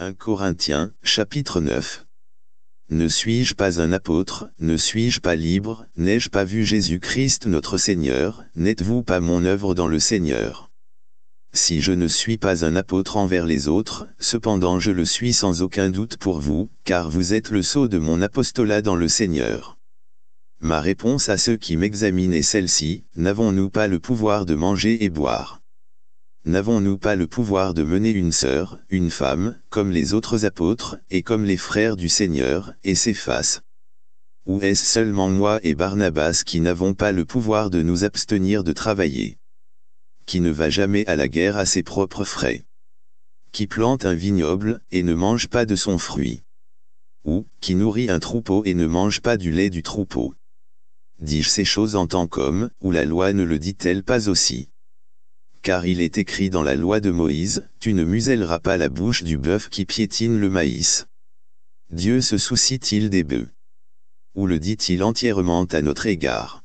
1 Corinthiens, chapitre 9. Ne suis-je pas un apôtre, ne suis-je pas libre, n'ai-je pas vu Jésus-Christ notre Seigneur, n'êtes-vous pas mon œuvre dans le Seigneur Si je ne suis pas un apôtre envers les autres, cependant je le suis sans aucun doute pour vous, car vous êtes le sceau de mon apostolat dans le Seigneur. Ma réponse à ceux qui m'examinent est celle-ci, n'avons-nous pas le pouvoir de manger et boire N'avons-nous pas le pouvoir de mener une sœur, une femme, comme les autres apôtres, et comme les frères du Seigneur, et ses faces Ou est-ce seulement moi et Barnabas qui n'avons pas le pouvoir de nous abstenir de travailler Qui ne va jamais à la guerre à ses propres frais Qui plante un vignoble, et ne mange pas de son fruit Ou, qui nourrit un troupeau et ne mange pas du lait du troupeau Dis-je ces choses en tant qu'homme, ou la loi ne le dit-elle pas aussi car il est écrit dans la loi de Moïse, Tu ne muselleras pas la bouche du bœuf qui piétine le maïs. Dieu se soucie-t-il des bœufs Ou le dit-il entièrement à notre égard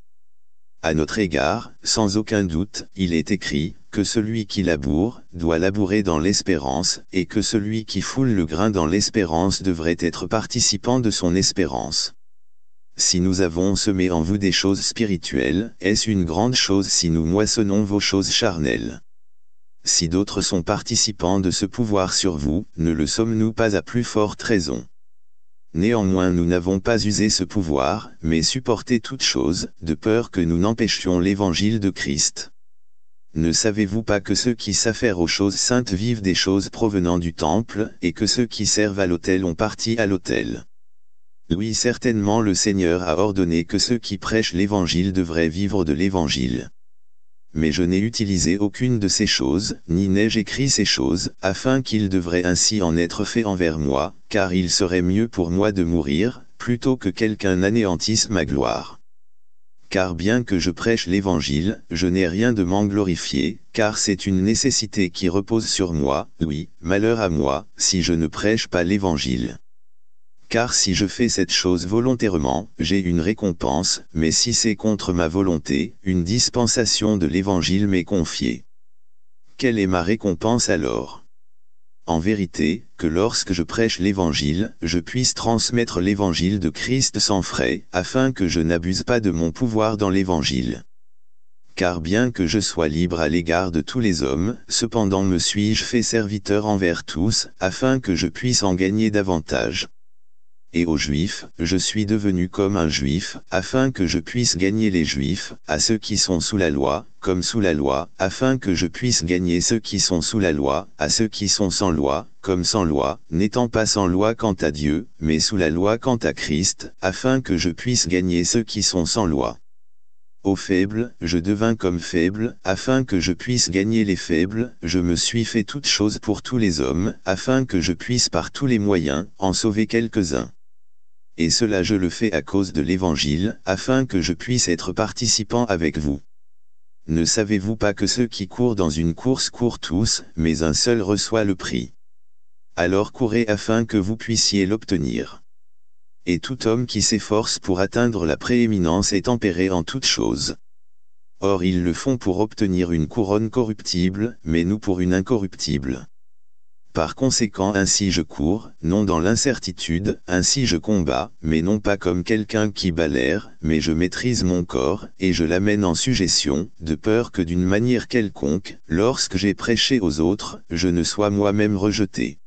À notre égard, sans aucun doute, il est écrit, que celui qui laboure, doit labourer dans l'espérance, et que celui qui foule le grain dans l'espérance devrait être participant de son espérance. Si nous avons semé en vous des choses spirituelles, est-ce une grande chose si nous moissonnons vos choses charnelles Si d'autres sont participants de ce pouvoir sur vous, ne le sommes-nous pas à plus forte raison Néanmoins nous n'avons pas usé ce pouvoir, mais supporté toute chose, de peur que nous n'empêchions l'évangile de Christ. Ne savez-vous pas que ceux qui s'affairent aux choses saintes vivent des choses provenant du temple, et que ceux qui servent à l'autel ont parti à l'autel oui certainement le Seigneur a ordonné que ceux qui prêchent l'Évangile devraient vivre de l'Évangile. Mais je n'ai utilisé aucune de ces choses, ni n'ai-je écrit ces choses, afin qu'il devrait ainsi en être fait envers moi, car il serait mieux pour moi de mourir, plutôt que quelqu'un anéantisse ma gloire. Car bien que je prêche l'Évangile, je n'ai rien de m'en glorifier, car c'est une nécessité qui repose sur moi, oui, malheur à moi, si je ne prêche pas l'Évangile car si je fais cette chose volontairement, j'ai une récompense, mais si c'est contre ma volonté, une dispensation de l'Évangile m'est confiée. Quelle est ma récompense alors En vérité, que lorsque je prêche l'Évangile, je puisse transmettre l'Évangile de Christ sans frais, afin que je n'abuse pas de mon pouvoir dans l'Évangile. Car bien que je sois libre à l'égard de tous les hommes, cependant me suis-je fait serviteur envers tous, afin que je puisse en gagner davantage et aux Juifs, je suis devenu comme un Juif, afin que je puisse gagner les Juifs, à ceux qui sont sous la loi, comme sous la loi, afin que je puisse gagner ceux qui sont sous la loi, à ceux qui sont sans loi, comme sans loi, n'étant pas sans loi quant à Dieu, mais sous la loi quant à Christ, afin que je puisse gagner ceux qui sont sans loi. Aux faibles, je devins comme faible, afin que je puisse gagner les faibles, je me suis fait toutes choses pour tous les hommes, afin que je puisse par tous les moyens, en sauver quelques-uns et cela je le fais à cause de l'Évangile, afin que je puisse être participant avec vous. Ne savez-vous pas que ceux qui courent dans une course courent tous, mais un seul reçoit le prix Alors courez afin que vous puissiez l'obtenir. Et tout homme qui s'efforce pour atteindre la prééminence est tempéré en toutes choses. Or ils le font pour obtenir une couronne corruptible, mais nous pour une incorruptible. Par conséquent ainsi je cours, non dans l'incertitude, ainsi je combats, mais non pas comme quelqu'un qui balère, mais je maîtrise mon corps, et je l'amène en suggestion, de peur que d'une manière quelconque, lorsque j'ai prêché aux autres, je ne sois moi-même rejeté.